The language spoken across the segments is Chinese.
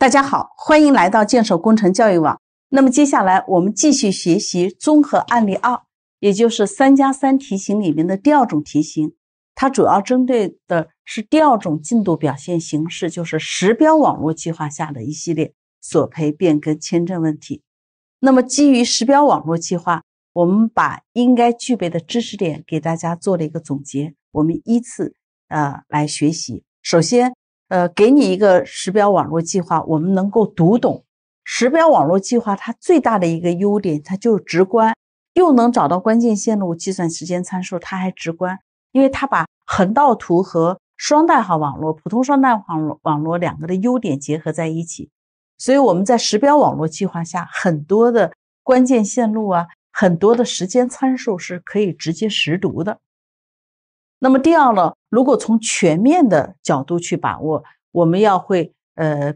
大家好，欢迎来到建设工程教育网。那么接下来我们继续学习综合案例二，也就是三加三题型里面的第二种题型。它主要针对的是第二种进度表现形式，就是时标网络计划下的一系列索赔、变更、签证问题。那么基于时标网络计划，我们把应该具备的知识点给大家做了一个总结，我们依次呃来学习。首先。呃，给你一个时标网络计划，我们能够读懂。时标网络计划它最大的一个优点，它就是直观，又能找到关键线路，计算时间参数，它还直观，因为它把横道图和双代号网络、普通双代号网络两个的优点结合在一起。所以我们在时标网络计划下，很多的关键线路啊，很多的时间参数是可以直接识读的。那么第二呢，如果从全面的角度去把握，我们要会呃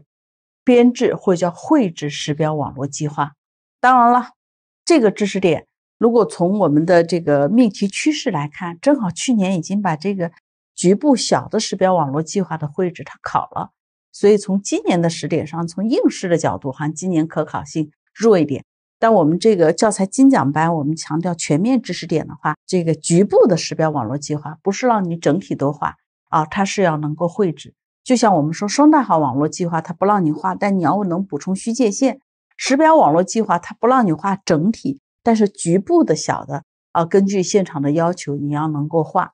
编制或者叫绘制时标网络计划。当然了，这个知识点如果从我们的这个命题趋势来看，正好去年已经把这个局部小的时标网络计划的绘制它考了，所以从今年的时点上，从应试的角度像今年可考性弱一点。但我们这个教材精讲班，我们强调全面知识点的话，这个局部的时标网络计划不是让你整体都画啊，它是要能够绘制。就像我们说双代号网络计划，它不让你画，但你要能补充虚界线；时标网络计划，它不让你画整体，但是局部的小的啊，根据现场的要求，你要能够画。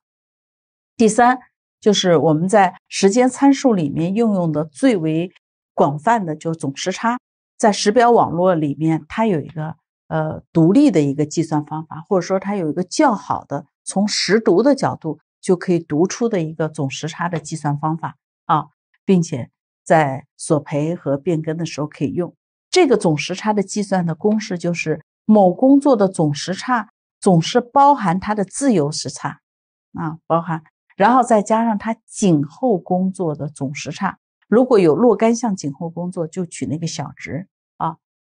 第三，就是我们在时间参数里面应用的最为广泛的，就总时差。在时标网络里面，它有一个呃独立的一个计算方法，或者说它有一个较好的从时读的角度就可以读出的一个总时差的计算方法啊，并且在索赔和变更的时候可以用这个总时差的计算的公式就是某工作的总时差总是包含它的自由时差啊，包含，然后再加上它颈后工作的总时差，如果有若干项颈后工作，就取那个小值。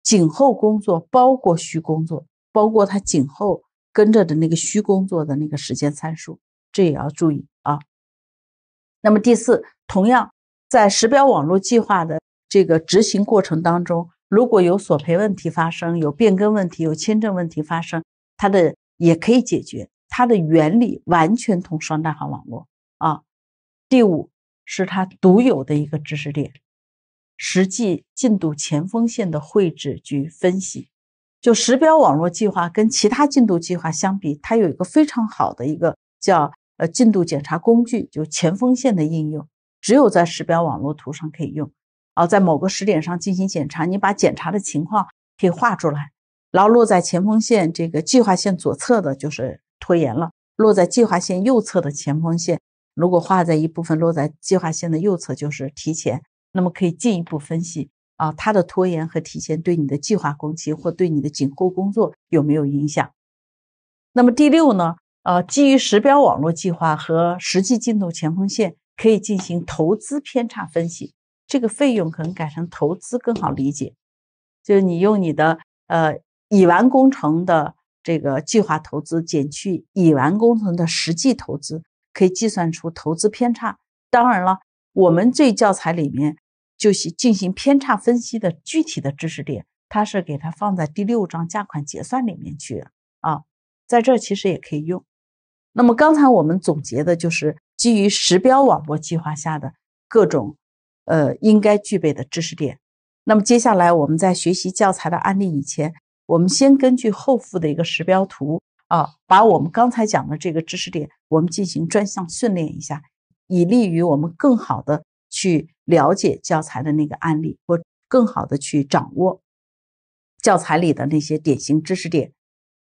颈后工作包括虚工作，包括他颈后跟着的那个虚工作的那个时间参数，这也要注意啊。那么第四，同样在时标网络计划的这个执行过程当中，如果有索赔问题发生、有变更问题、有签证问题发生，它的也可以解决，它的原理完全同双代号网络啊。第五是它独有的一个知识点。实际进度前锋线的绘制及分析，就时标网络计划跟其他进度计划相比，它有一个非常好的一个叫呃进度检查工具，就前锋线的应用，只有在时标网络图上可以用。啊，在某个时点上进行检查，你把检查的情况可以画出来，然后落在前锋线这个计划线左侧的就是拖延了，落在计划线右侧的前锋线，如果画在一部分落在计划线的右侧就是提前。那么可以进一步分析啊，他的拖延和提前对你的计划工期或对你的紧后工作有没有影响？那么第六呢？呃，基于时标网络计划和实际进度前锋线，可以进行投资偏差分析。这个费用可能改成投资更好理解，就是你用你的呃已完工程的这个计划投资减去已完工程的实际投资，可以计算出投资偏差。当然了。我们这教材里面就是进行偏差分析的具体的知识点，它是给它放在第六章价款结算里面去啊，在这其实也可以用。那么刚才我们总结的就是基于实标网络计划下的各种呃应该具备的知识点。那么接下来我们在学习教材的案例以前，我们先根据后附的一个实标图啊，把我们刚才讲的这个知识点我们进行专项训练一下。以利于我们更好的去了解教材的那个案例，或更好的去掌握教材里的那些典型知识点。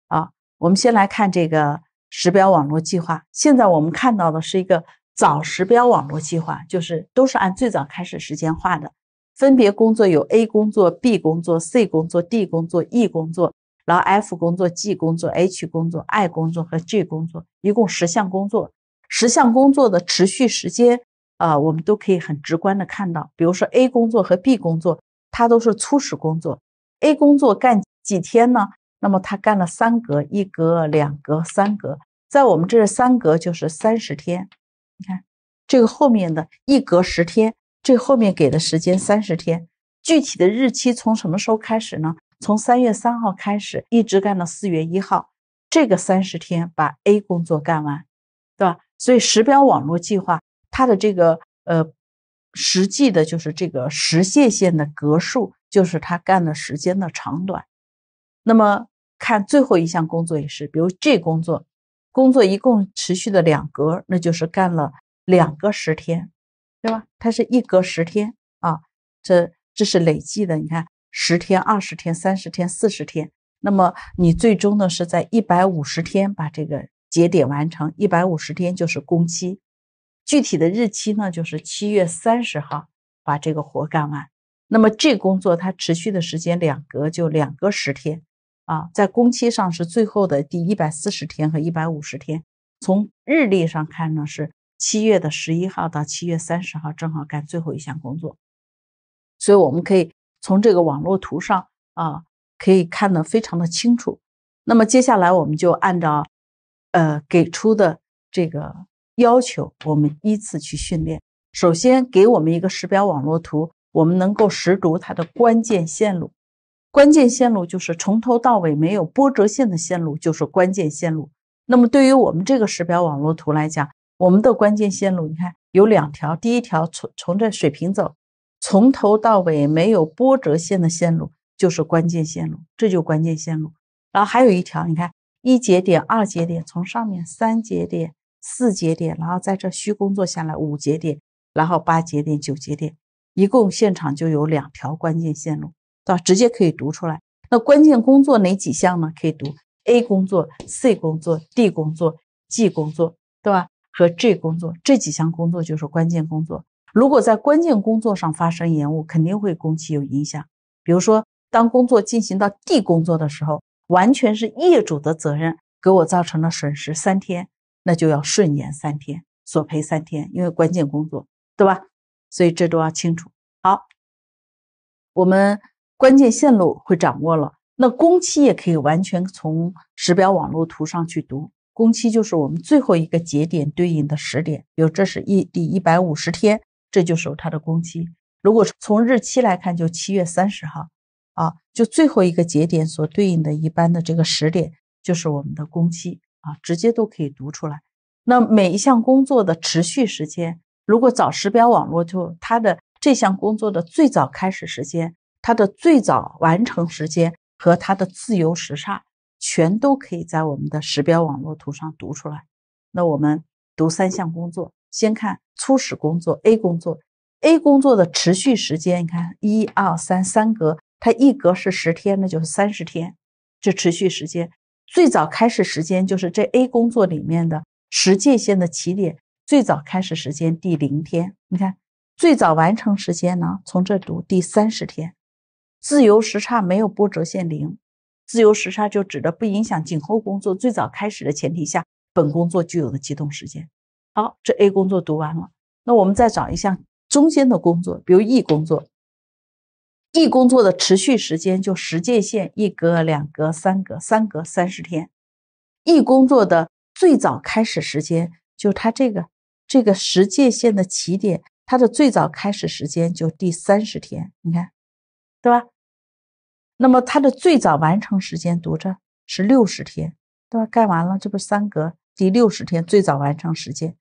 啊，我们先来看这个时标网络计划。现在我们看到的是一个早时标网络计划，就是都是按最早开始时间画的。分别工作有 A 工作、B 工作、C 工作、D 工作、E 工作，然后 F 工作、G 工作、H 工作、I 工作和 G 工作，一共十项工作。十项工作的持续时间啊，我们都可以很直观的看到。比如说 A 工作和 B 工作，它都是初始工作。A 工作干几天呢？那么他干了三格，一格、两格、三格，在我们这三格就是三十天。你看这个后面的一格十天，这后面给的时间三十天，具体的日期从什么时候开始呢？从三月三号开始，一直干到四月一号，这个三十天把 A 工作干完，对吧？所以，时标网络计划它的这个呃，实际的就是这个实界线的格数，就是它干的时间的长短。那么，看最后一项工作也是，比如这工作，工作一共持续了两格，那就是干了两个十天，对吧？它是一格十天啊，这这是累计的。你看，十天、二十天、三十天、四十天，那么你最终呢是在一百五十天把这个。节点完成一百五十天就是工期，具体的日期呢就是七月三十号把这个活干完。那么这工作它持续的时间两格就两个十天啊，在工期上是最后的第一百四十天和一百五十天。从日历上看呢是七月的十一号到七月三十号，正好干最后一项工作。所以我们可以从这个网络图上啊可以看得非常的清楚。那么接下来我们就按照。呃，给出的这个要求，我们依次去训练。首先给我们一个时表网络图，我们能够识读它的关键线路。关键线路就是从头到尾没有波折线的线路，就是关键线路。那么对于我们这个时表网络图来讲，我们的关键线路，你看有两条，第一条从从这水平走，从头到尾没有波折线的线路就是关键线路，这就关键线路。然后还有一条，你看。一节点、二节点，从上面三节点、四节点，然后在这虚工作下来五节点，然后八节点、九节点，一共现场就有两条关键线路，对吧？直接可以读出来。那关键工作哪几项呢？可以读 A 工作、C 工作、D 工作、G 工作，对吧？和 J 工作这几项工作就是关键工作。如果在关键工作上发生延误，肯定会工期有影响。比如说，当工作进行到 D 工作的时候。完全是业主的责任，给我造成了损失三天，那就要顺延三天，索赔三天，因为关键工作，对吧？所以这都要清楚。好，我们关键线路会掌握了，那工期也可以完全从时表网络图上去读，工期就是我们最后一个节点对应的时点，比如这是一第一百五十天，这就是它的工期。如果从日期来看，就七月三十号。就最后一个节点所对应的一般的这个时点，就是我们的工期啊，直接都可以读出来。那每一项工作的持续时间，如果找时标网络，就它的这项工作的最早开始时间、它的最早完成时间和它的自由时差，全都可以在我们的时标网络图上读出来。那我们读三项工作，先看初始工作 A 工作，A 工作的持续时间，你看一二三三格。它一格是十天，那就是三十天，这持续时间。最早开始时间就是这 A 工作里面的实界线的起点，最早开始时间第零天。你看，最早完成时间呢？从这读第三十天。自由时差没有波折线零，自由时差就指的不影响颈后工作最早开始的前提下，本工作具有的机动时间。好，这 A 工作读完了，那我们再找一项中间的工作，比如 E 工作。一工作的持续时间就时界线一格两格三格三格三十天，一工作的最早开始时间就它这个这个时界线的起点，它的最早开始时间就第三十天，你看，对吧？那么它的最早完成时间读着是六十天，对吧？盖完了，这不是三格，第六十天最早完成时间，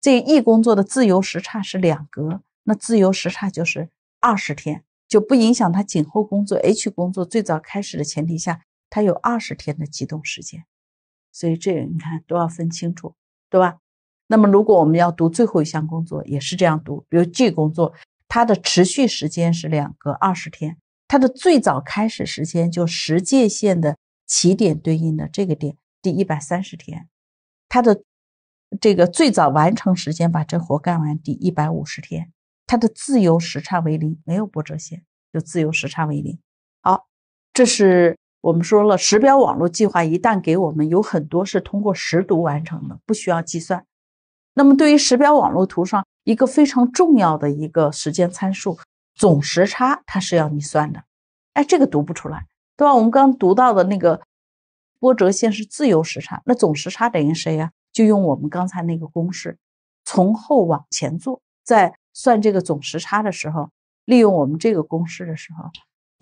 这一工作的自由时差是两格，那自由时差就是二十天。就不影响他颈后工作 H 工作最早开始的前提下，他有二十天的启动时间，所以这你看都要分清楚，对吧？那么如果我们要读最后一项工作，也是这样读，比如 G 工作，它的持续时间是两个二十天，它的最早开始时间就实界限的起点对应的这个点第一百三十天，它的这个最早完成时间把这活干完第一百五十天。它的自由时差为零，没有波折线，就自由时差为零。好，这是我们说了，时标网络计划一旦给我们，有很多是通过识读完成的，不需要计算。那么，对于时标网络图上一个非常重要的一个时间参数，总时差，它是要你算的。哎，这个读不出来，对吧？我们刚读到的那个波折线是自由时差，那总时差等于谁呀？就用我们刚才那个公式，从后往前做，在。算这个总时差的时候，利用我们这个公式的时候，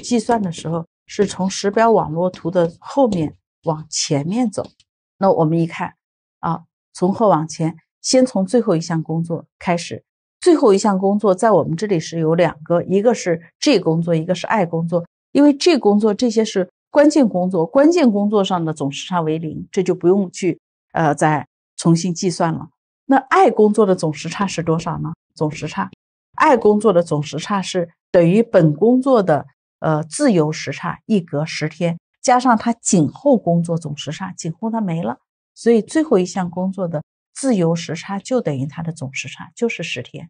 计算的时候是从时标网络图的后面往前面走。那我们一看啊，从后往前，先从最后一项工作开始。最后一项工作在我们这里是有两个，一个是 G 工作，一个是 I 工作。因为 G 工作这些是关键工作，关键工作上的总时差为零，这就不用去呃再重新计算了。那爱工作的总时差是多少呢？总时差，爱工作的总时差是等于本工作的呃自由时差一隔十天，加上他颈后工作总时差，颈后他没了，所以最后一项工作的自由时差就等于他的总时差，就是十天。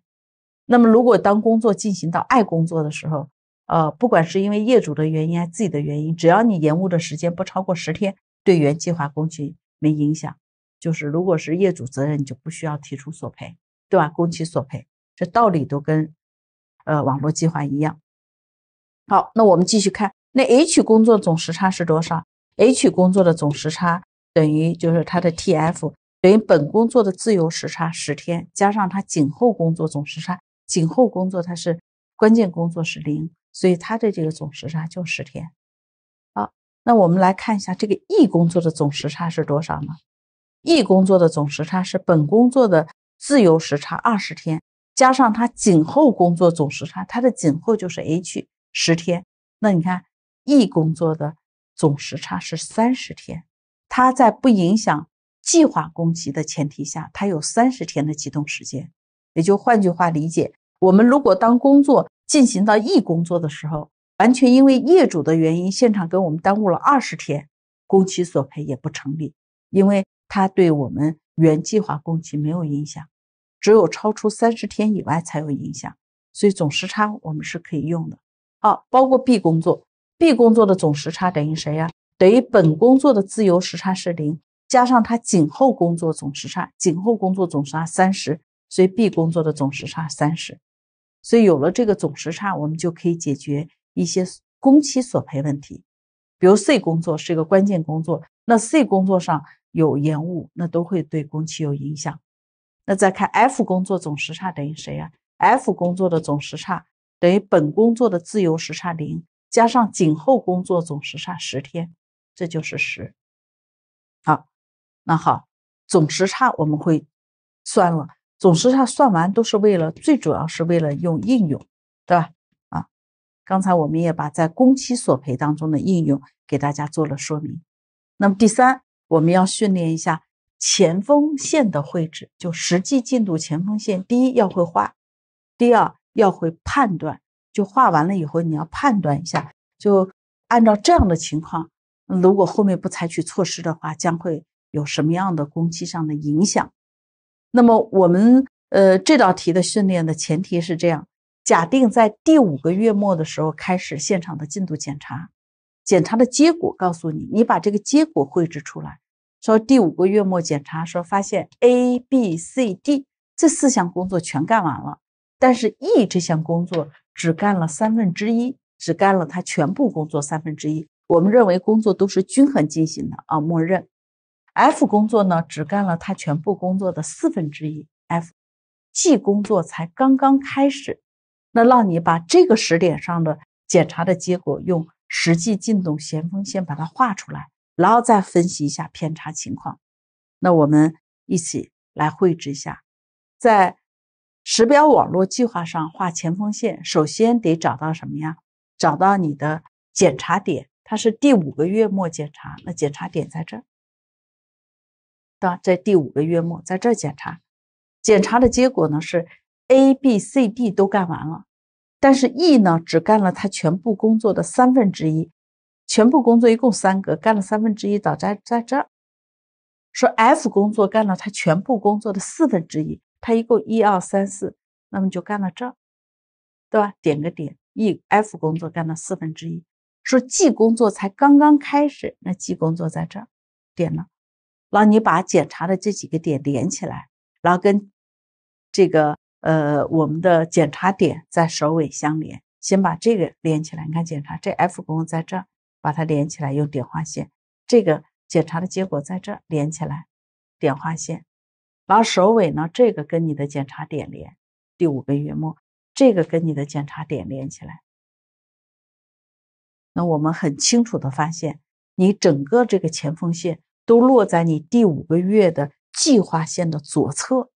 那么如果当工作进行到爱工作的时候，呃，不管是因为业主的原因还是自己的原因，只要你延误的时间不超过十天，对原计划工期没影响。就是如果是业主责任，你就不需要提出索赔，对吧？工期索赔，这道理都跟呃网络计划一样。好，那我们继续看，那 H 工作总时差是多少？H 工作的总时差等于就是它的 TF 等于本工作的自由时差十天，加上它颈后工作总时差，颈后工作它是关键工作是零，所以它的这个总时差就十天。好，那我们来看一下这个 E 工作的总时差是多少呢？E 工作的总时差是本工作的自由时差二十天，加上他颈后工作总时差，他的颈后就是 H 十天。那你看，E 工作的总时差是三十天，它在不影响计划工期的前提下，它有三十天的启动时间。也就换句话理解，我们如果当工作进行到 E 工作的时候，完全因为业主的原因，现场给我们耽误了二十天，工期索赔也不成立，因为。它对我们原计划工期没有影响，只有超出三十天以外才有影响，所以总时差我们是可以用的。好，包括 B 工作，B 工作的总时差等于谁呀？等于本工作的自由时差是零，加上它颈后工作总时差，颈后工作总时差三十，所以 B 工作的总时差三十。所以有了这个总时差，我们就可以解决一些工期索赔问题。比如 C 工作是一个关键工作，那 C 工作上。有延误，那都会对工期有影响。那再看 F 工作总时差等于谁呀？F 工作的总时差等于本工作的自由时差零加上紧后工作总时差十天，这就是十。好，那好，总时差我们会算了。总时差算完都是为了，最主要是为了用应用，对吧？啊，刚才我们也把在工期索赔当中的应用给大家做了说明。那么第三。我们要训练一下前锋线的绘制，就实际进度前锋线。第一要会画，第二要会判断。就画完了以后，你要判断一下，就按照这样的情况，如果后面不采取措施的话，将会有什么样的工期上的影响？那么我们呃这道题的训练的前提是这样：假定在第五个月末的时候开始现场的进度检查。检查的结果告诉你，你把这个结果绘制出来。说第五个月末检查说发现 A、B、C、D 这四项工作全干完了，但是 E 这项工作只干了三分之一，只干了他全部工作三分之一。我们认为工作都是均衡进行的啊，默认。F 工作呢只干了他全部工作的四分之一。F、G 工作才刚刚开始。那让你把这个时点上的检查的结果用。实际进度前锋线把它画出来，然后再分析一下偏差情况。那我们一起来绘制一下，在时标网络计划上画前锋线，首先得找到什么呀？找到你的检查点，它是第五个月末检查，那检查点在这，对吧？在第五个月末在这检查，检查的结果呢是 A、B、C、D 都干完了。但是 E 呢，只干了他全部工作的三分之一，全部工作一共三个，干了三分之一，倒在在这儿。说 F 工作干了他全部工作的四分之一，他一共一二三四，那么就干到这儿，对吧？点个点。E、F 工作干了四分之一，说 G 工作才刚刚开始，那 G 工作在这儿，点了。然后你把检查的这几个点连起来，然后跟这个。呃，我们的检查点在首尾相连，先把这个连起来。你看，检查这 F 宫在这儿，把它连起来用点画线。这个检查的结果在这儿连起来，点画线。然后首尾呢，这个跟你的检查点连，第五个月末，这个跟你的检查点连起来。那我们很清楚的发现，你整个这个前缝线都落在你第五个月的计划线的左侧。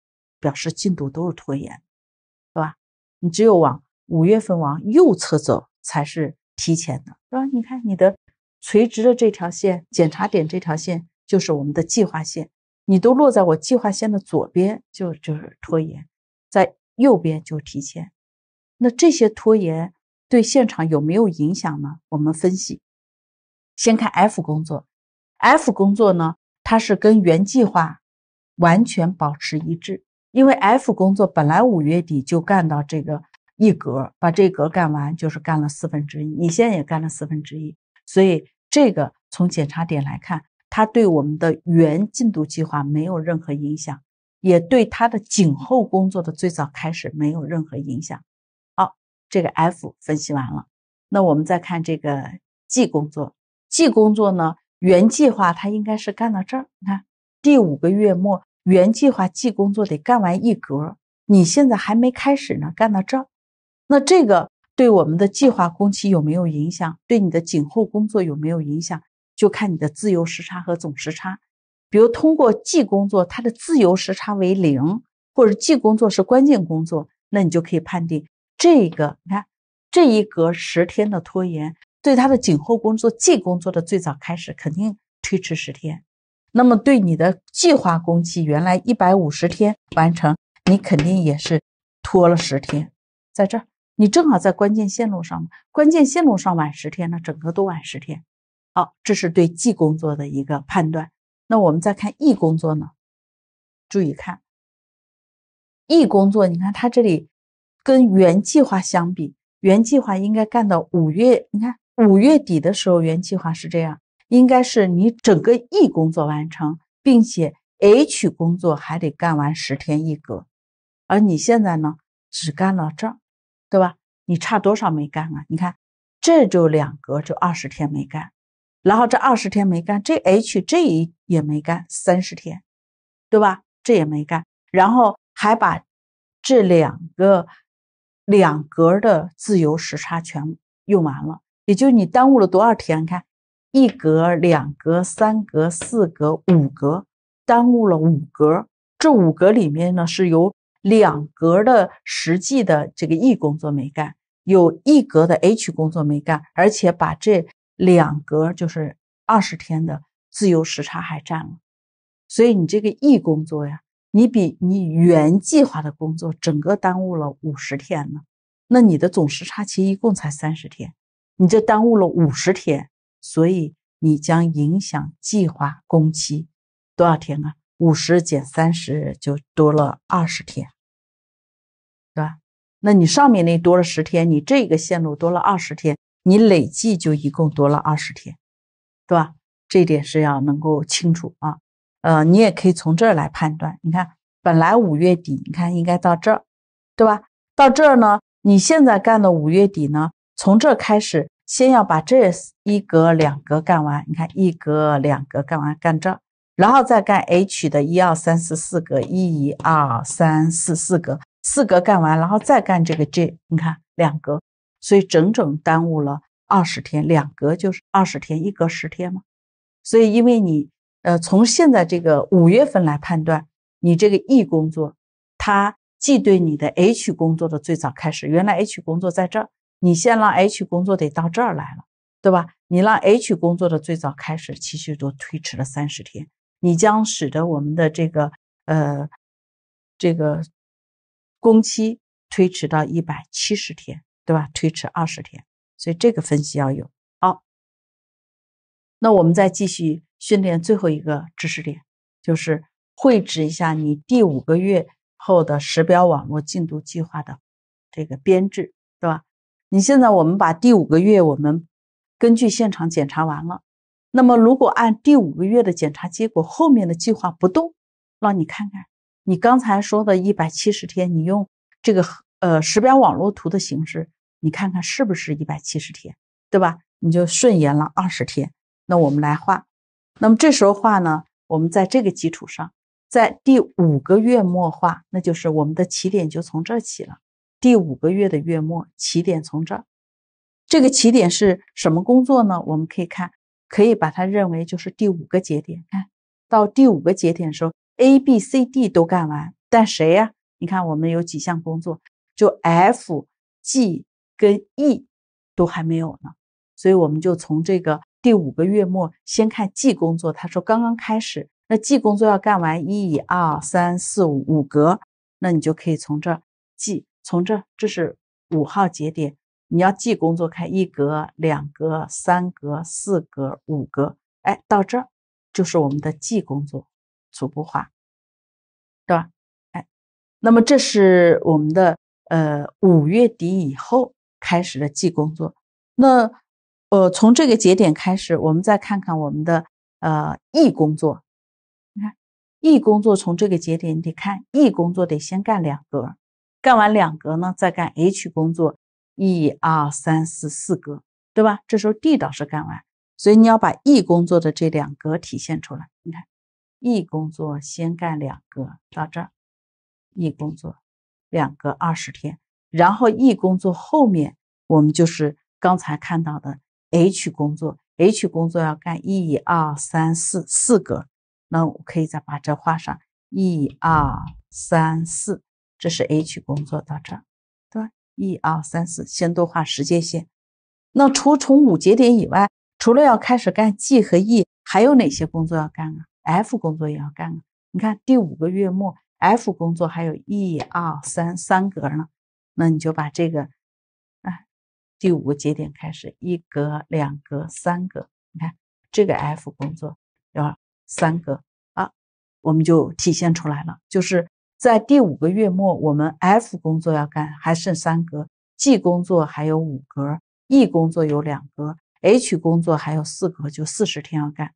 表示进度都是拖延，是吧？你只有往五月份往右侧走才是提前的，是吧？你看你的垂直的这条线，检查点这条线就是我们的计划线，你都落在我计划线的左边就就是拖延，在右边就提前。那这些拖延对现场有没有影响呢？我们分析，先看 F 工作，F 工作呢，它是跟原计划完全保持一致。因为 F 工作本来五月底就干到这个一格，把这格干完就是干了四分之一。你现在也干了四分之一，所以这个从检查点来看，它对我们的原进度计划没有任何影响，也对它的颈后工作的最早开始没有任何影响。好，这个 F 分析完了，那我们再看这个 G 工作。G 工作呢，原计划它应该是干到这儿，你看第五个月末。原计划计工作得干完一格，你现在还没开始呢，干到这儿，那这个对我们的计划工期有没有影响？对你的颈后工作有没有影响？就看你的自由时差和总时差。比如通过计工作，它的自由时差为零，或者计工作是关键工作，那你就可以判定这个，你看这一格十天的拖延，对他的颈后工作计工作的最早开始肯定推迟十天。那么对你的计划工期，原来一百五十天完成，你肯定也是拖了十天，在这儿你正好在关键线路上，关键线路上晚十天，那整个都晚十天。好，这是对计工作的一个判断。那我们再看易工作呢？注意看易工作，你看它这里跟原计划相比，原计划应该干到五月，你看五月底的时候，原计划是这样。应该是你整个 E 工作完成，并且 H 工作还得干完十天一格，而你现在呢只干了这儿，对吧？你差多少没干啊？你看，这就两格，就二十天没干。然后这二十天没干，这 H 这一也没干三十天，对吧？这也没干，然后还把这两个两格的自由时差全用完了，也就是你耽误了多少天？你看。一格、两格、三格、四格、五格，耽误了五格。这五格里面呢，是有两格的实际的这个 E 工作没干，有一格的 H 工作没干，而且把这两格就是二十天的自由时差还占了。所以你这个 E 工作呀，你比你原计划的工作整个耽误了五十天呢。那你的总时差其实一共才三十天，你这耽误了五十天。所以你将影响计划工期多少天啊？五十减三十就多了二十天，对吧？那你上面那多了十天，你这个线路多了二十天，你累计就一共多了二十天，对吧？这一点是要能够清楚啊。呃，你也可以从这儿来判断。你看，本来五月底，你看应该到这儿，对吧？到这儿呢，你现在干的五月底呢，从这开始。先要把这一格、两格干完，你看一格、两格干完，干这儿，然后再干 H 的一二三四四格，一二三四四格，四格干完，然后再干这个 J，你看两格，所以整整耽误了二十天，两格就是二十天，一格十天嘛。所以因为你呃，从现在这个五月份来判断，你这个 E 工作，它既对你的 H 工作的最早开始，原来 H 工作在这儿。你先让 H 工作得到这儿来了，对吧？你让 H 工作的最早开始其实都推迟了三十天，你将使得我们的这个呃这个工期推迟到一百七十天，对吧？推迟二十天，所以这个分析要有好。那我们再继续训练最后一个知识点，就是绘制一下你第五个月后的时标网络进度计划的这个编制，对吧？你现在，我们把第五个月，我们根据现场检查完了。那么，如果按第五个月的检查结果，后面的计划不动，让你看看，你刚才说的170天，你用这个呃时表网络图的形式，你看看是不是170天，对吧？你就顺延了20天。那我们来画，那么这时候画呢，我们在这个基础上，在第五个月末画，那就是我们的起点就从这起了。第五个月的月末，起点从这儿。这个起点是什么工作呢？我们可以看，可以把它认为就是第五个节点。看到第五个节点的时候，A、B、C、D 都干完，但谁呀？你看我们有几项工作，就 F、G 跟 E 都还没有呢。所以我们就从这个第五个月末先看 G 工作。他说刚刚开始，那 G 工作要干完一、二、三、四、五格，那你就可以从这儿 G。从这，这是五号节点，你要记工作开一格、两格、三格、四格、五格，哎，到这儿就是我们的记工作逐步化，对吧？哎，那么这是我们的呃五月底以后开始的记工作。那呃，从这个节点开始，我们再看看我们的呃易工作。你看易工作从这个节点你得看易工作得先干两格。干完两格呢，再干 H 工作，一二三四四格，对吧？这时候 D 倒是干完，所以你要把 E 工作的这两格体现出来。你看，E 工作先干两格到这儿，E 工作两格二十天，然后 E 工作后面我们就是刚才看到的 H 工作，H 工作要干一二三四四格，那我可以再把这画上一二三四。这是 H 工作到这儿，对吧？一、二、三、四，先多画时间线。那除从五节点以外，除了要开始干 G 和 E，还有哪些工作要干啊？F 工作也要干啊。你看第五个月末，F 工作还有一、二、三三格呢。那你就把这个，哎，第五个节点开始一格、两格、三格，你看这个 F 工作要三格啊，我们就体现出来了，就是。在第五个月末，我们 F 工作要干还剩三格，G 工作还有五格，E 工作有两格，H 工作还有四格，就四十天要干。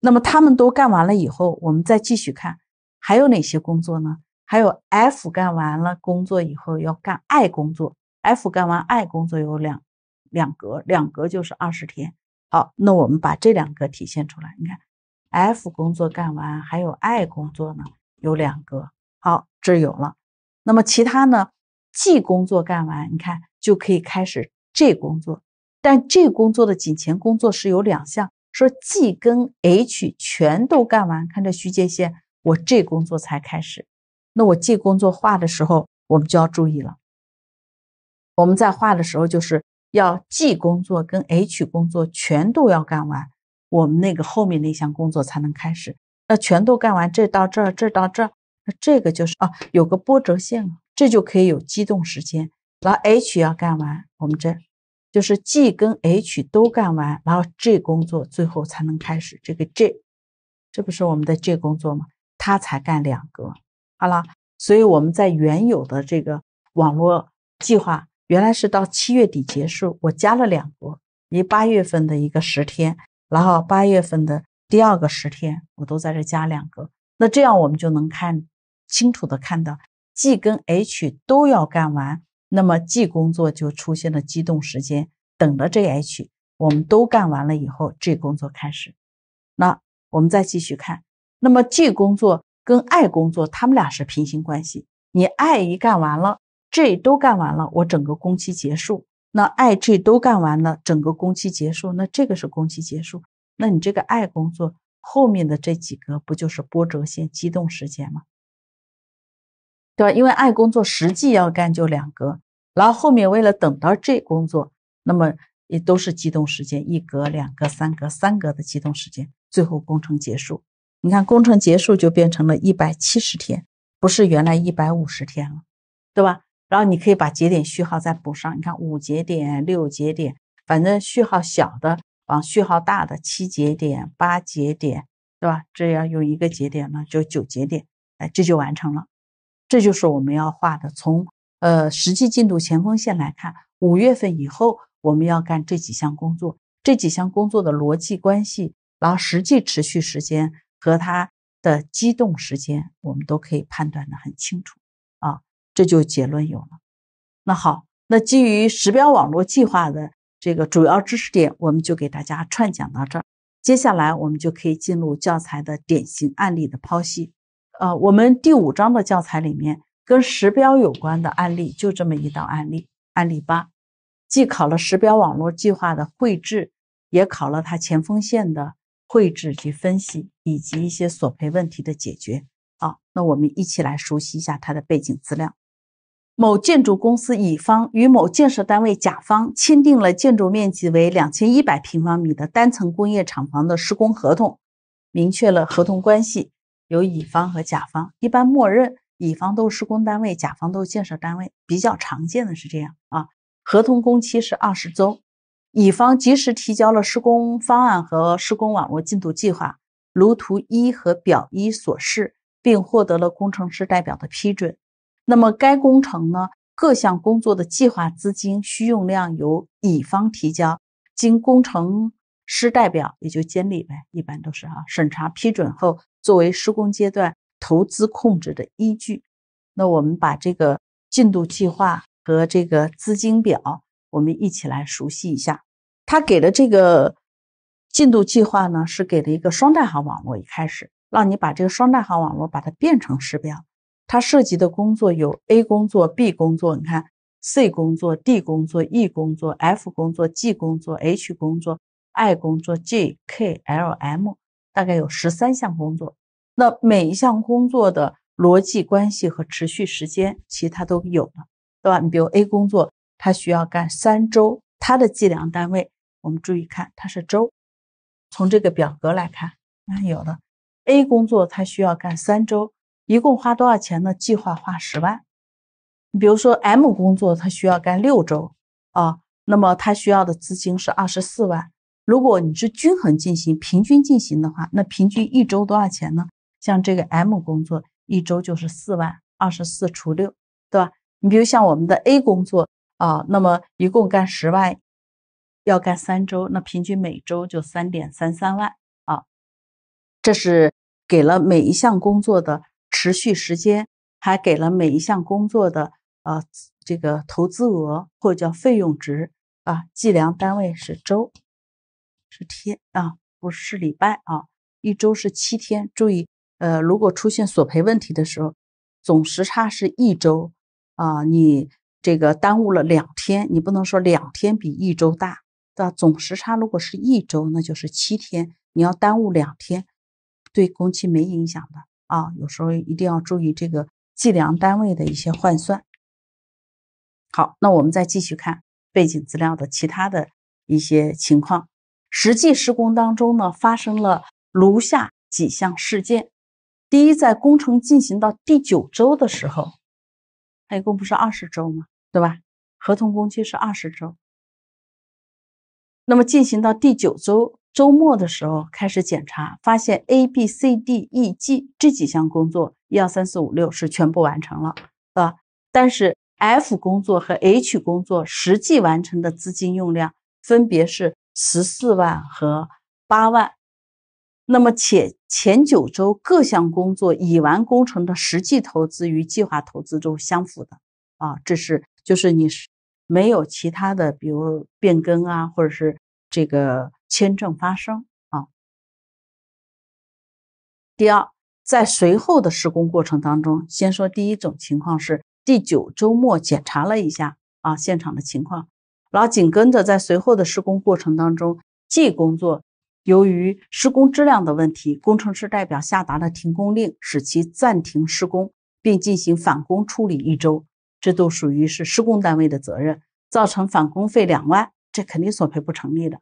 那么他们都干完了以后，我们再继续看还有哪些工作呢？还有 F 干完了工作以后要干 I 工作，F 干完 I 工作有两两格，两格就是二十天。好，那我们把这两个体现出来。你看，F 工作干完还有 I 工作呢，有两格。好，这有了。那么其他呢？G 工作干完，你看就可以开始这工作。但这工作的紧前工作是有两项，说 G 跟 H 全都干完。看这虚界线，我这工作才开始。那我 G 工作画的时候，我们就要注意了。我们在画的时候，就是要 G 工作跟 H 工作全都要干完，我们那个后面那项工作才能开始。那全都干完，这到这儿，这到这儿。那这个就是啊，有个波折线，这就可以有机动时间。然后 H 要干完，我们这就是 G 跟 H 都干完，然后 G 工作最后才能开始。这个 G，这不是我们的 G 工作吗？它才干两个。好了，所以我们在原有的这个网络计划原来是到七月底结束，我加了两个，一八月份的一个十天，然后八月份的第二个十天，我都在这加两个。那这样我们就能看。清楚的看到，G 跟 H 都要干完，那么 G 工作就出现了机动时间，等着 G H，我们都干完了以后，g 工作开始。那我们再继续看，那么 G 工作跟 I 工作，他们俩是平行关系。你 I 一干完了，G 都干完了，我整个工期结束。那 I、G 都干完了，整个工期结束，那这个是工期结束。那你这个 I 工作后面的这几个，不就是波折线、机动时间吗？对吧？因为爱工作实际要干就两格，然后后面为了等到这工作，那么也都是机动时间一格、两格、三格、三格的机动时间。最后工程结束，你看工程结束就变成了一百七十天，不是原来一百五十天了，对吧？然后你可以把节点序号再补上，你看五节点、六节点，反正序号小的往序号大的七节点、八节点，对吧？这要用一个节点呢，就九节点，哎，这就完成了。这就是我们要画的，从呃实际进度前锋线来看，五月份以后我们要干这几项工作，这几项工作的逻辑关系，然后实际持续时间和它的机动时间，我们都可以判断的很清楚啊。这就结论有了。那好，那基于时标网络计划的这个主要知识点，我们就给大家串讲到这儿，接下来我们就可以进入教材的典型案例的剖析。呃，我们第五章的教材里面跟时标有关的案例就这么一道案例，案例八，既考了时标网络计划的绘制，也考了它前锋线的绘制及分析，以及一些索赔问题的解决。好，那我们一起来熟悉一下它的背景资料。某建筑公司乙方与某建设单位甲方签订了建筑面积为两千一百平方米的单层工业厂房的施工合同，明确了合同关系。有乙方和甲方，一般默认乙方都是施工单位，甲方都是建设单位，比较常见的是这样啊。合同工期是二十周，乙方及时提交了施工方案和施工网络进度计划，如图一和表一所示，并获得了工程师代表的批准。那么该工程呢，各项工作的计划资金需用量由乙方提交，经工程。师代表也就监理呗，一般都是哈。审查批准后，作为施工阶段投资控制的依据。那我们把这个进度计划和这个资金表，我们一起来熟悉一下。他给的这个进度计划呢，是给了一个双代行网络，一开始让你把这个双代行网络把它变成师标。它涉及的工作有 A 工作、B 工作，你看 C 工作、D 工作、E 工作、F 工作、G 工作、H 工作。I 工作 J K L M 大概有十三项工作，那每一项工作的逻辑关系和持续时间，其他都有了，对吧？你比如 A 工作，它需要干三周，它的计量单位我们注意看，它是周。从这个表格来看，那有的 A 工作它需要干三周，一共花多少钱呢？计划花十万。你比如说 M 工作，它需要干六周啊，那么它需要的资金是二十四万。如果你是均衡进行、平均进行的话，那平均一周多少钱呢？像这个 M 工作一周就是四万二十四除六，对吧？你比如像我们的 A 工作啊，那么一共干十万，要干三周，那平均每周就三点三三万啊。这是给了每一项工作的持续时间，还给了每一项工作的啊这个投资额或者叫费用值啊，计量单位是周。是天啊，不是礼拜啊，一周是七天。注意，呃，如果出现索赔问题的时候，总时差是一周啊。你这个耽误了两天，你不能说两天比一周大。的总时差如果是一周，那就是七天。你要耽误两天，对工期没影响的啊。有时候一定要注意这个计量单位的一些换算。好，那我们再继续看背景资料的其他的一些情况。实际施工当中呢，发生了如下几项事件：第一，在工程进行到第九周的时候，它一共不是二十周吗？对吧？合同工期是二十周。那么进行到第九周周末的时候，开始检查，发现 A、B、C、D、E、G 这几项工作，一二三四五六是全部完成了，啊，但是 F 工作和 H 工作实际完成的资金用量分别是。十四万和八万，那么且前九周各项工作已完工程的实际投资与计划投资都相符的啊，这是就是你是没有其他的，比如变更啊，或者是这个签证发生啊。第二，在随后的施工过程当中，先说第一种情况是第九周末检查了一下啊现场的情况。然后紧跟着，在随后的施工过程当中既工作由于施工质量的问题，工程师代表下达了停工令，使其暂停施工，并进行返工处理一周，这都属于是施工单位的责任，造成返工费两万，这肯定索赔不成立的。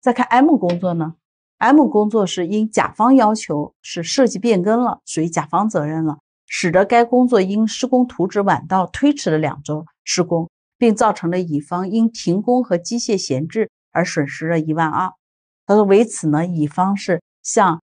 再看 M 工作呢，M 工作是因甲方要求是设计变更了，属于甲方责任了，使得该工作因施工图纸晚到推迟了两周施工。并造成了乙方因停工和机械闲置而损失了一万二。他说，为此呢，乙方是向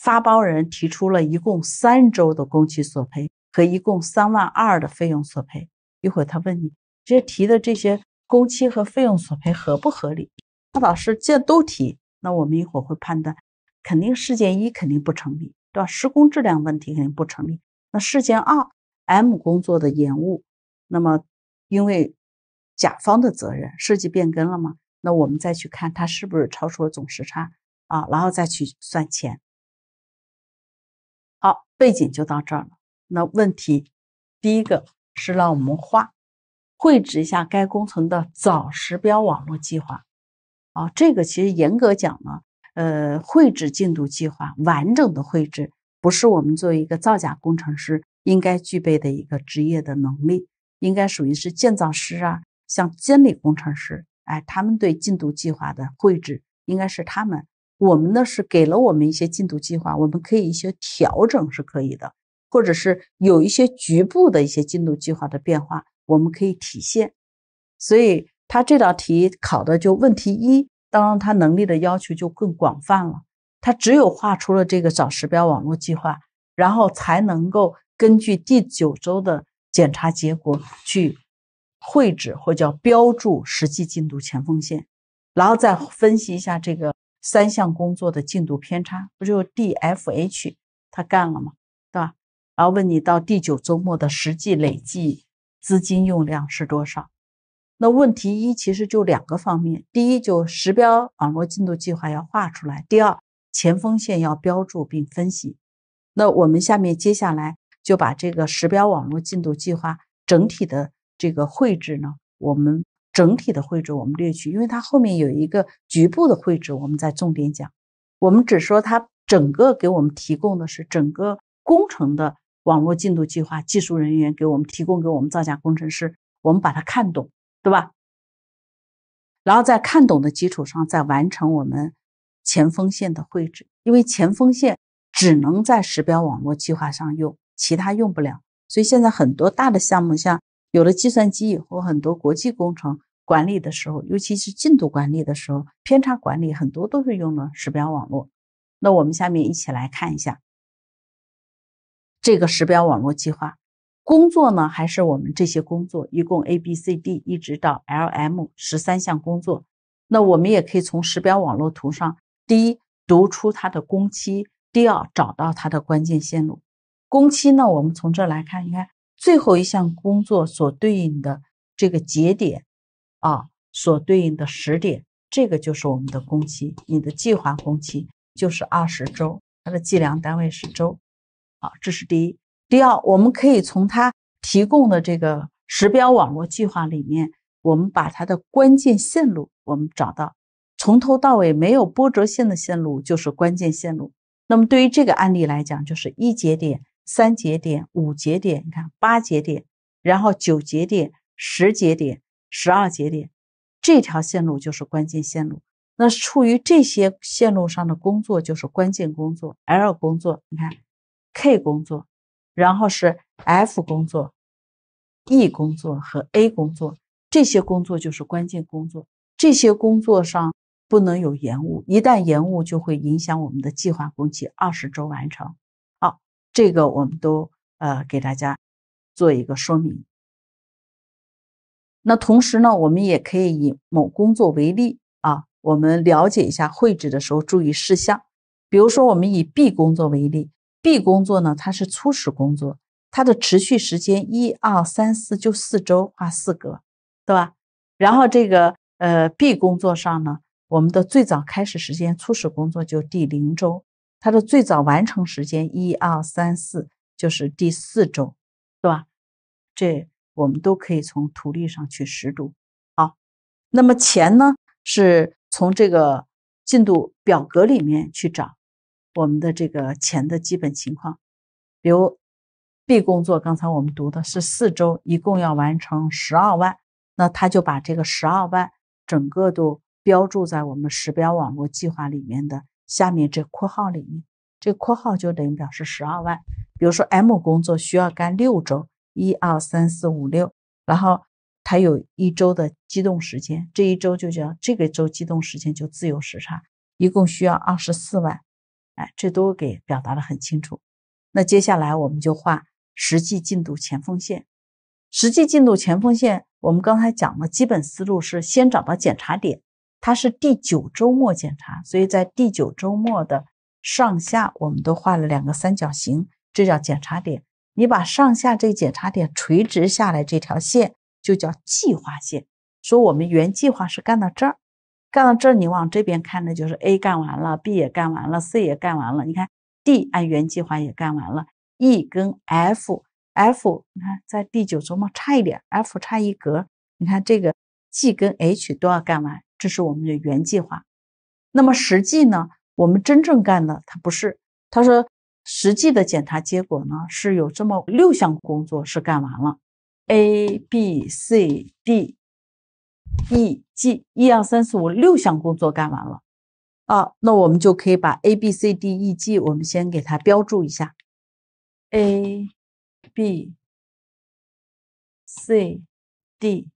发包人提出了一共三周的工期索赔和一共三万二的费用索赔。一会儿他问你，这提的这些工期和费用索赔合不合理？那老师，这都提，那我们一会儿会判断，肯定事件一肯定不成立，对吧？施工质量问题肯定不成立。那事件二 M 工作的延误，那么。因为甲方的责任设计变更了吗？那我们再去看它是不是超出了总时差啊，然后再去算钱。好，背景就到这儿了。那问题第一个是让我们画，绘制一下该工程的早时标网络计划。啊，这个其实严格讲呢，呃，绘制进度计划完整的绘制，不是我们作为一个造价工程师应该具备的一个职业的能力。应该属于是建造师啊，像监理工程师，哎，他们对进度计划的绘制应该是他们。我们呢是给了我们一些进度计划，我们可以一些调整是可以的，或者是有一些局部的一些进度计划的变化，我们可以体现。所以他这道题考的就问题一，当然他能力的要求就更广泛了。他只有画出了这个找时标网络计划，然后才能够根据第九周的。检查结果去绘制或叫标注实际进度前锋线，然后再分析一下这个三项工作的进度偏差，不就 D、F、H 他干了吗？对吧？然后问你到第九周末的实际累计资金用量是多少？那问题一其实就两个方面：第一，就实标网络进度计划要画出来；第二，前锋线要标注并分析。那我们下面接下来。就把这个时标网络进度计划整体的这个绘制呢，我们整体的绘制我们略去，因为它后面有一个局部的绘制，我们再重点讲。我们只说它整个给我们提供的是整个工程的网络进度计划，技术人员给我们提供给我们造价工程师，我们把它看懂，对吧？然后在看懂的基础上，再完成我们前锋线的绘制，因为前锋线只能在时标网络计划上用。其他用不了，所以现在很多大的项目，像有了计算机以后，很多国际工程管理的时候，尤其是进度管理的时候，偏差管理很多都是用了时标网络。那我们下面一起来看一下这个时标网络计划工作呢，还是我们这些工作一共 A、B、C、D 一直到 L、M 十三项工作。那我们也可以从时标网络图上，第一读出它的工期，第二找到它的关键线路。工期呢？我们从这来看，你看最后一项工作所对应的这个节点啊，所对应的时点，这个就是我们的工期。你的计划工期就是二十周，它的计量单位是周。好，这是第一。第二，我们可以从它提供的这个时标网络计划里面，我们把它的关键线路我们找到，从头到尾没有波折线的线路就是关键线路。那么对于这个案例来讲，就是一节点。三节点、五节点，你看八节点，然后九节点、十节点、十二节点，这条线路就是关键线路。那处于这些线路上的工作就是关键工作，L 工作，你看 K 工作，然后是 F 工作、E 工作和 A 工作，这些工作就是关键工作。这些工作上不能有延误，一旦延误就会影响我们的计划工期二十周完成。这个我们都呃给大家做一个说明。那同时呢，我们也可以以某工作为例啊，我们了解一下绘制的时候注意事项。比如说，我们以 B 工作为例，B 工作呢它是初始工作，它的持续时间一二三四就四周，画四格，对吧？然后这个呃 B 工作上呢，我们的最早开始时间，初始工作就第零周。它的最早完成时间一二三四就是第四周，对吧？这我们都可以从图例上去识读。好，那么钱呢？是从这个进度表格里面去找我们的这个钱的基本情况。比如 B 工作，刚才我们读的是四周，一共要完成十二万，那他就把这个十二万整个都标注在我们时标网络计划里面的。下面这括号里面，这括号就等于表示十二万。比如说，M 工作需要干六周，一二三四五六，然后它有一周的机动时间，这一周就叫这个周机动时间，就自由时差，一共需要二十四万。哎，这都给表达的很清楚。那接下来我们就画实际进度前锋线。实际进度前锋线，我们刚才讲的基本思路是先找到检查点。它是第九周末检查，所以在第九周末的上下，我们都画了两个三角形，这叫检查点。你把上下这检查点垂直下来，这条线就叫计划线。说我们原计划是干到这儿，干到这儿，你往这边看呢，就是 A 干完了，B 也干完了，C 也干完了。你看 D 按原计划也干完了，E 跟 F，F 你看在第九周末差一点，F 差一格。你看这个 G 跟 H 都要干完。这是我们的原计划，那么实际呢？我们真正干的，它不是。他说，实际的检查结果呢，是有这么六项工作是干完了，A、B、C、D、E、G，一、二、三、四、五、六项工作干完了啊。那我们就可以把 A、B、C、D、E、G，我们先给它标注一下，A、B、C、D、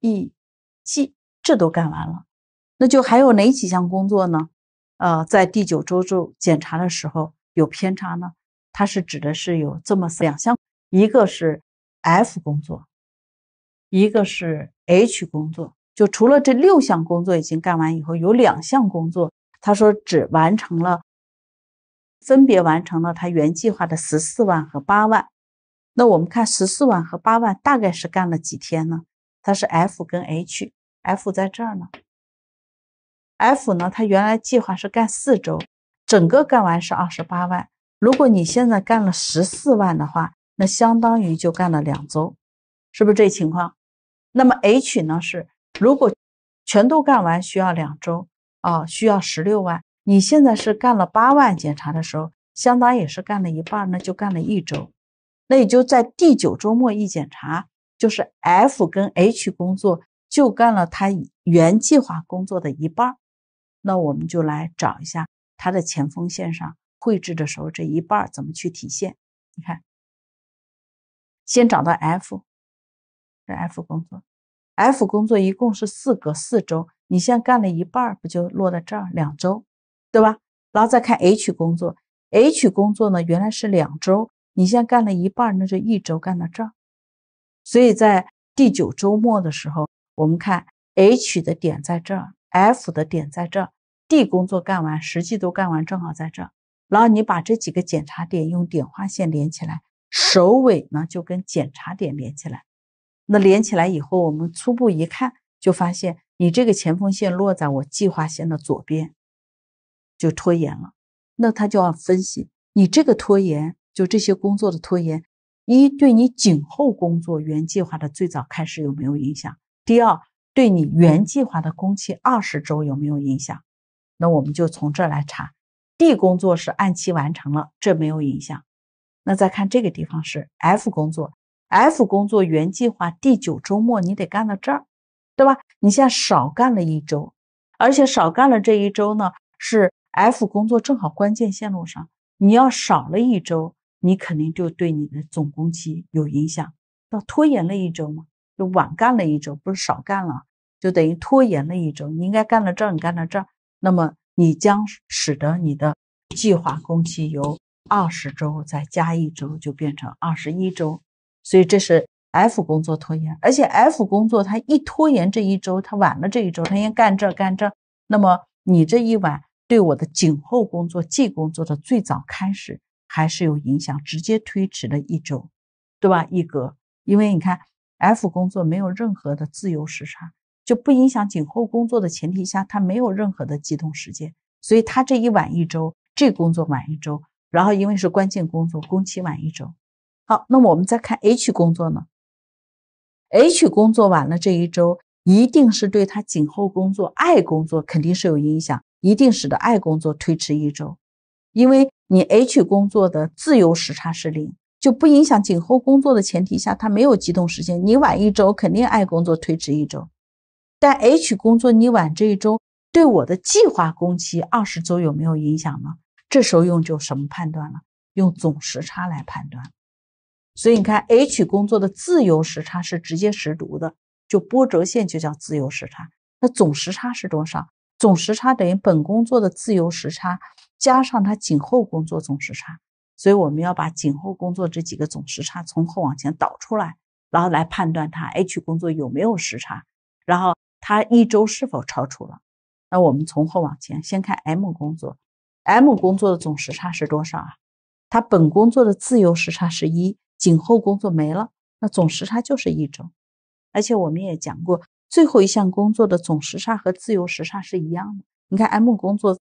E、G，这都干完了。那就还有哪几项工作呢？呃，在第九周周检查的时候有偏差呢？它是指的是有这么两项，一个是 F 工作，一个是 H 工作。就除了这六项工作已经干完以后，有两项工作，他说只完成了，分别完成了他原计划的十四万和八万。那我们看十四万和八万大概是干了几天呢？它是 F 跟 H，F 在这儿呢。F 呢？他原来计划是干四周，整个干完是二十八万。如果你现在干了十四万的话，那相当于就干了两周，是不是这情况？那么 H 呢？是如果全都干完需要两周啊，需要十六万。你现在是干了八万，检查的时候相当也是干了一半，那就干了一周。那也就在第九周末一检查，就是 F 跟 H 工作就干了他原计划工作的一半。那我们就来找一下它的前锋线上绘制的时候，这一半怎么去体现？你看，先找到 F，这 F 工作，F 工作一共是四格四周，你先干了一半，不就落在这儿两周，对吧？然后再看 H 工作，H 工作呢原来是两周，你先干了一半，那就一周干到这儿。所以在第九周末的时候，我们看 H 的点在这儿。F 的点在这，D 工作干完，实际都干完，正好在这。然后你把这几个检查点用点画线连起来，首尾呢就跟检查点连起来。那连起来以后，我们初步一看就发现，你这个前锋线落在我计划线的左边，就拖延了。那他就要分析，你这个拖延就这些工作的拖延，一对你紧后工作原计划的最早开始有没有影响？第二。对你原计划的工期二十周有没有影响？那我们就从这儿来查。D 工作是按期完成了，这没有影响。那再看这个地方是 F 工作，F 工作原计划第九周末你得干到这儿，对吧？你现在少干了一周，而且少干了这一周呢，是 F 工作正好关键线路上，你要少了一周，你肯定就对你的总工期有影响，要拖延了一周嘛。就晚干了一周，不是少干了，就等于拖延了一周。你应该干到这儿，你干到这儿，那么你将使得你的计划工期由二十周再加一周就变成二十一周。所以这是 F 工作拖延，而且 F 工作它一拖延这一周，它晚了这一周，它先干这干这，那么你这一晚对我的颈后工作 G 工作的最早开始还是有影响，直接推迟了一周，对吧？一格，因为你看。F 工作没有任何的自由时差，就不影响颈后工作的前提下，它没有任何的机动时间，所以它这一晚一周这工作晚一周，然后因为是关键工作，工期晚一周。好，那我们再看 H 工作呢？H 工作晚了这一周，一定是对他颈后工作 I 工作肯定是有影响，一定使得 I 工作推迟一周，因为你 H 工作的自由时差是零。就不影响颈后工作的前提下，它没有机动时间。你晚一周肯定爱工作推迟一周，但 H 工作你晚这一周对我的计划工期二十周有没有影响呢？这时候用就什么判断了？用总时差来判断。所以你看 H 工作的自由时差是直接识读的，就波折线就叫自由时差。那总时差是多少？总时差等于本工作的自由时差加上他颈后工作总时差。所以我们要把颈后工作这几个总时差从后往前导出来，然后来判断它 H 工作有没有时差，然后它一周是否超出了。那我们从后往前，先看 M 工作，M 工作的总时差是多少啊？他本工作的自由时差是一，颈后工作没了，那总时差就是一周。而且我们也讲过，最后一项工作的总时差和自由时差是一样的。你看 M 工作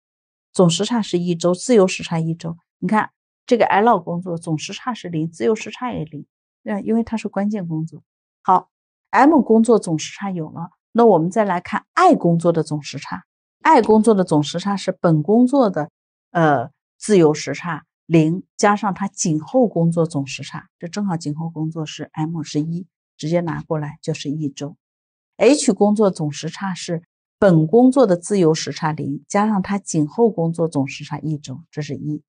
总时差是一周，自由时差一周，你看。这个 L 工作总时差是零，自由时差也零。嗯，因为它是关键工作。好，M 工作总时差有了，那我们再来看 I 工作的总时差。I 工作的总时差是本工作的呃自由时差零加上它紧后工作总时差，这正好紧后工作是 M 是一，直接拿过来就是一周。H 工作总时差是本工作的自由时差零加上它紧后工作总时差一周，这是一。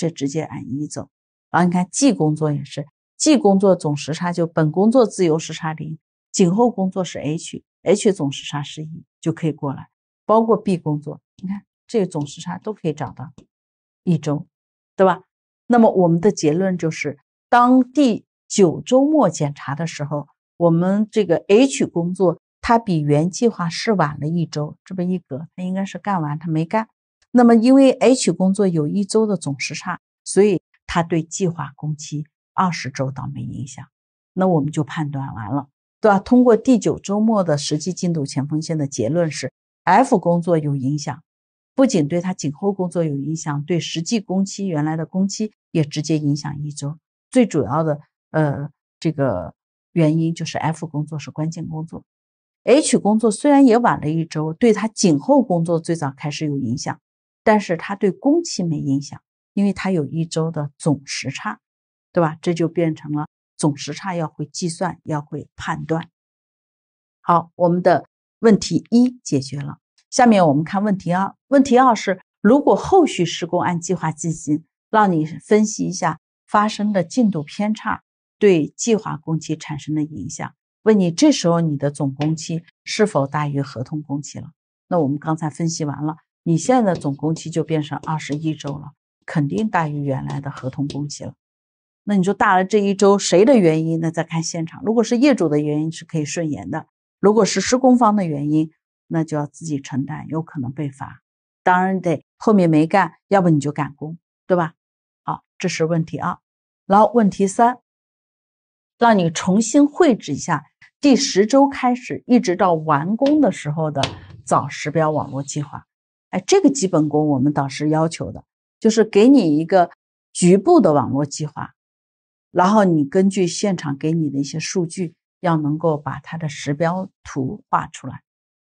这直接按一走，然后你看 G 工作也是，G 工作总时差就本工作自由时差零，紧后工作是 H，H 总时差是一，就可以过来，包括 B 工作，你看这个总时差都可以找到一周，对吧？那么我们的结论就是，当第九周末检查的时候，我们这个 H 工作它比原计划是晚了一周，这不一格，它应该是干完它没干。那么，因为 H 工作有一周的总时差，所以它对计划工期二十周倒没影响。那我们就判断完了，对吧？通过第九周末的实际进度前锋线的结论是，F 工作有影响，不仅对他颈后工作有影响，对实际工期原来的工期也直接影响一周。最主要的，呃，这个原因就是 F 工作是关键工作。H 工作虽然也晚了一周，对他颈后工作最早开始有影响。但是它对工期没影响，因为它有一周的总时差，对吧？这就变成了总时差要会计算，要会判断。好，我们的问题一解决了。下面我们看问题二。问题二是，如果后续施工按计划进行，让你分析一下发生的进度偏差对计划工期产生的影响。问你这时候你的总工期是否大于合同工期了？那我们刚才分析完了。你现在的总工期就变成二十一周了，肯定大于原来的合同工期了。那你说大了这一周谁的原因？那再看现场，如果是业主的原因是可以顺延的；如果是施工方的原因，那就要自己承担，有可能被罚。当然得后面没干，要不你就赶工，对吧？好，这是问题二。然后问题三，让你重新绘制一下第十周开始一直到完工的时候的早时标网络计划。哎，这个基本功我们导师要求的，就是给你一个局部的网络计划，然后你根据现场给你的一些数据，要能够把它的时标图画出来。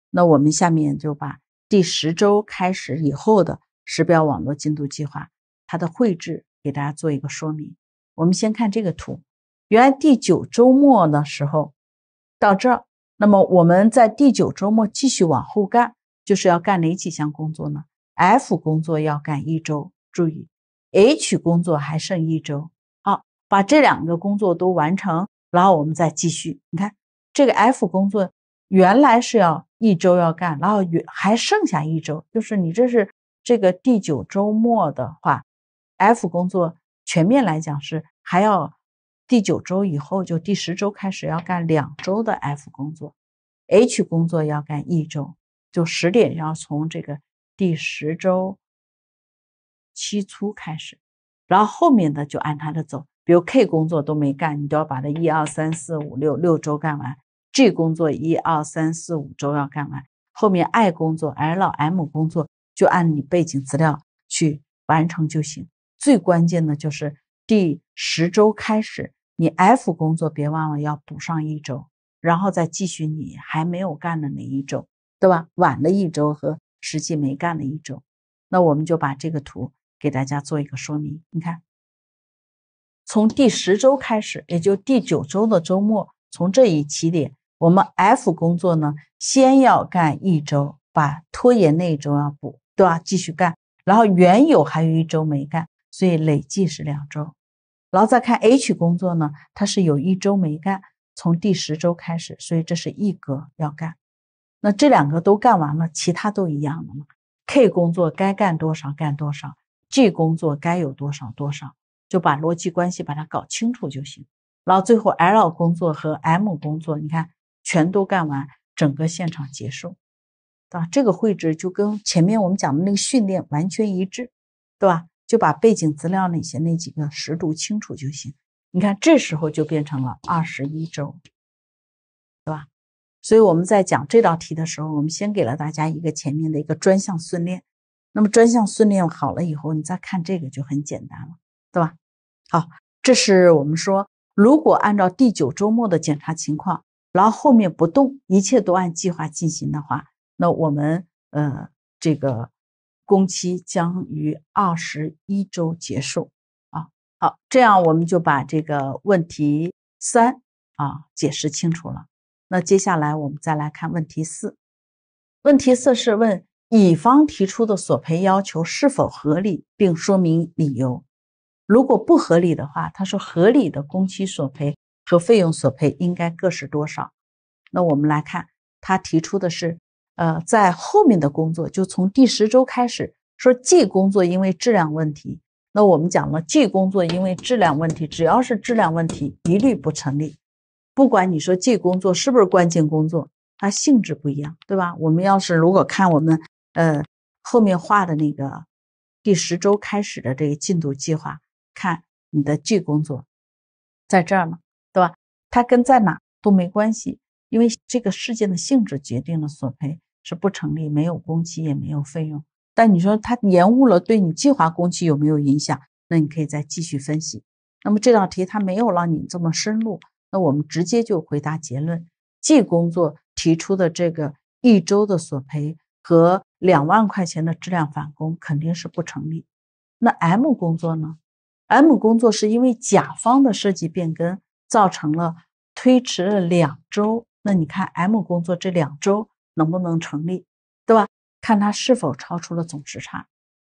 那我们下面就把第十周开始以后的时标网络进度计划它的绘制给大家做一个说明。我们先看这个图，原来第九周末的时候到这儿，那么我们在第九周末继续往后干。就是要干哪几项工作呢？F 工作要干一周，注意，H 工作还剩一周。好，把这两个工作都完成，然后我们再继续。你看，这个 F 工作原来是要一周要干，然后还剩下一周。就是你这是这个第九周末的话，F 工作全面来讲是还要第九周以后，就第十周开始要干两周的 F 工作，H 工作要干一周。就十点，要从这个第十周期初开始，然后后面的就按它的走。比如 K 工作都没干，你都要把这一二三四五六六周干完；G 工作一二三四五周要干完，后面 I 工作、L、M 工作就按你背景资料去完成就行。最关键的就是第十周开始，你 F 工作别忘了要补上一周，然后再继续你还没有干的那一周。对吧？晚了一周和实际没干的一周，那我们就把这个图给大家做一个说明。你看，从第十周开始，也就第九周的周末，从这一起点，我们 F 工作呢，先要干一周，把拖延那一周要补，对吧？继续干，然后原有还有一周没干，所以累计是两周。然后再看 H 工作呢，它是有一周没干，从第十周开始，所以这是一格要干。那这两个都干完了，其他都一样的嘛。k 工作该干多少干多少，G 工作该有多少多少，就把逻辑关系把它搞清楚就行。然后最后 L 工作和 M 工作，你看全都干完整个现场结束，对吧？这个绘制就跟前面我们讲的那个训练完全一致，对吧？就把背景资料那些那几个识读清楚就行。你看这时候就变成了二十一周。所以我们在讲这道题的时候，我们先给了大家一个前面的一个专项训练。那么专项训练好了以后，你再看这个就很简单了，对吧？好，这是我们说，如果按照第九周末的检查情况，然后后面不动，一切都按计划进行的话，那我们呃这个工期将于二十一周结束啊。好，这样我们就把这个问题三啊解释清楚了。那接下来我们再来看问题四。问题四是问乙方提出的索赔要求是否合理，并说明理由。如果不合理的话，他说合理的工期索赔和费用索赔应该各是多少？那我们来看他提出的是，呃，在后面的工作就从第十周开始，说既工作因为质量问题。那我们讲了既工作因为质量问题，只要是质量问题，一律不成立。不管你说 G 工作是不是关键工作，它性质不一样，对吧？我们要是如果看我们呃后面画的那个第十周开始的这个进度计划，看你的 G 工作在这儿吗？对吧？它跟在哪都没关系，因为这个事件的性质决定了索赔是不成立，没有工期也没有费用。但你说它延误了，对你计划工期有没有影响？那你可以再继续分析。那么这道题它没有让你这么深入。那我们直接就回答结论：G 工作提出的这个一周的索赔和两万块钱的质量返工肯定是不成立。那 M 工作呢？M 工作是因为甲方的设计变更造成了推迟了两周，那你看 M 工作这两周能不能成立，对吧？看它是否超出了总时差。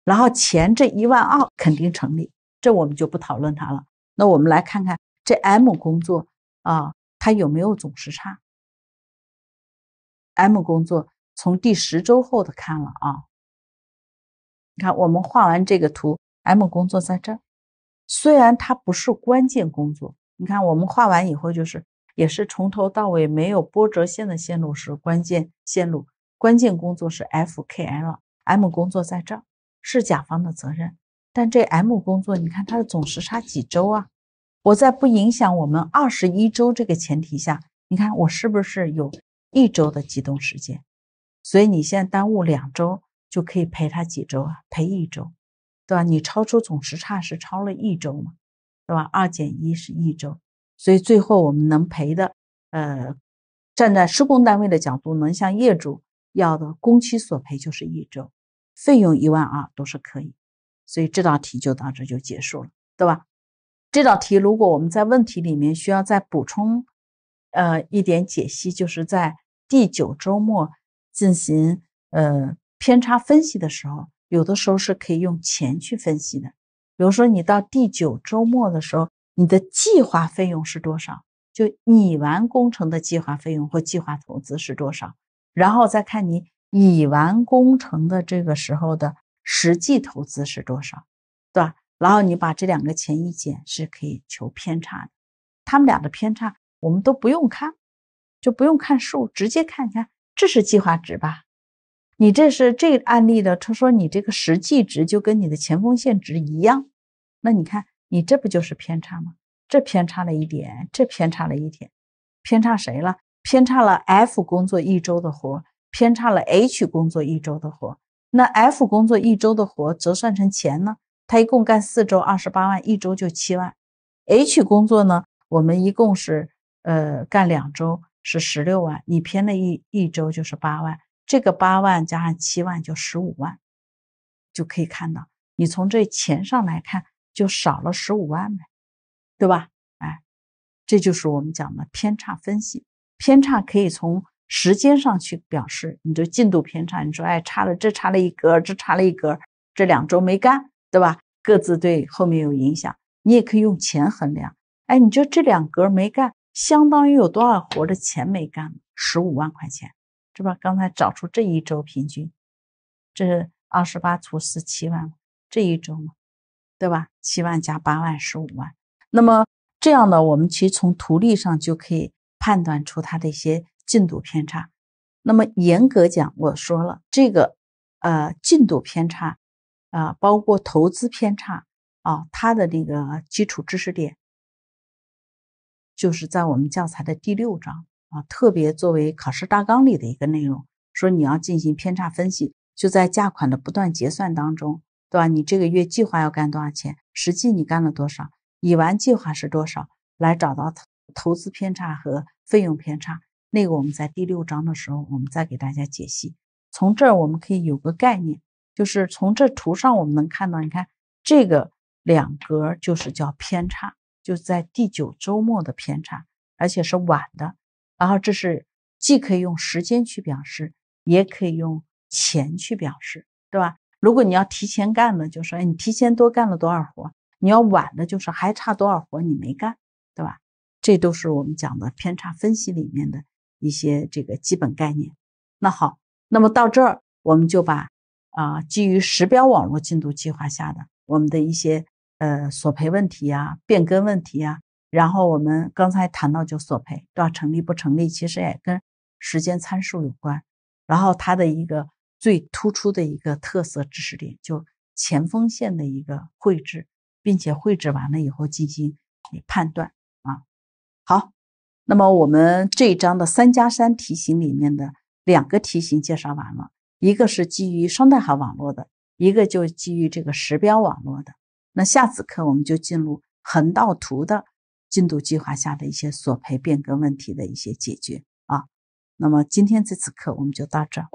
然后前这一万二肯定成立，这我们就不讨论它了。那我们来看看这 M 工作。啊，它有没有总时差？M 工作从第十周后的看了啊，你看我们画完这个图，M 工作在这儿，虽然它不是关键工作，你看我们画完以后就是，也是从头到尾没有波折线的线路是关键线路，关键工作是 F、K、L，M 工作在这儿是甲方的责任，但这 M 工作你看它的总时差几周啊？我在不影响我们二十一周这个前提下，你看我是不是有一周的机动时间？所以你现在耽误两周，就可以陪他几周啊？陪一周，对吧？你超出总时差是超了一周嘛，对吧？二减一是一周，所以最后我们能赔的，呃，站在施工单位的角度，能向业主要的工期索赔就是一周，费用一万二都是可以。所以这道题就到这就结束了，对吧？这道题，如果我们在问题里面需要再补充，呃，一点解析，就是在第九周末进行呃偏差分析的时候，有的时候是可以用钱去分析的。比如说，你到第九周末的时候，你的计划费用是多少？就你完工程的计划费用或计划投资是多少？然后再看你已完工程的这个时候的实际投资是多少，对吧？然后你把这两个钱一减，是可以求偏差的。他们俩的偏差我们都不用看，就不用看数，直接看。你看，这是计划值吧？你这是这案例的，他说你这个实际值就跟你的前锋线值一样。那你看，你这不就是偏差吗？这偏差了一点，这偏差了一点，偏差谁了？偏差了 F 工作一周的活，偏差了 H 工作一周的活。那 F 工作一周的活折算成钱呢？他一共干四周，二十八万，一周就七万。H 工作呢，我们一共是呃干两周，是十六万。你偏了一一周就是八万，这个八万加上七万就十五万，就可以看到，你从这钱上来看，就少了十五万呗，对吧？哎，这就是我们讲的偏差分析。偏差可以从时间上去表示，你就进度偏差，你说哎差了，这差了一格，这差了一格，这两周没干。对吧？各自对后面有影响。你也可以用钱衡量。哎，你就这两格没干，相当于有多少活的钱没干？十五万块钱，是吧？刚才找出这一周平均，这二十八除十七万，这一周嘛，对吧？七万加八万，十五万。那么这样呢？我们其实从图例上就可以判断出它的一些进度偏差。那么严格讲，我说了这个，呃，进度偏差。啊，包括投资偏差啊，它的那个基础知识点，就是在我们教材的第六章啊，特别作为考试大纲里的一个内容，说你要进行偏差分析，就在价款的不断结算当中，对吧？你这个月计划要干多少钱，实际你干了多少，已完计划是多少，来找到投资偏差和费用偏差。那个我们在第六章的时候，我们再给大家解析。从这儿我们可以有个概念。就是从这图上我们能看到，你看这个两格就是叫偏差，就在第九周末的偏差，而且是晚的。然后这是既可以用时间去表示，也可以用钱去表示，对吧？如果你要提前干的，就说哎你提前多干了多少活；你要晚了，就是还差多少活你没干，对吧？这都是我们讲的偏差分析里面的一些这个基本概念。那好，那么到这儿我们就把。啊，基于时标网络进度计划下的我们的一些呃索赔问题啊、变更问题啊，然后我们刚才谈到就索赔对吧？成立不成立，其实也跟时间参数有关。然后它的一个最突出的一个特色知识点，就前锋线的一个绘制，并且绘制完了以后进行判断啊。好，那么我们这一章的三加三题型里面的两个题型介绍完了。一个是基于双代号网络的，一个就基于这个时标网络的。那下次课我们就进入横道图的进度计划下的一些索赔、变更问题的一些解决啊。那么今天这次课我们就到这儿。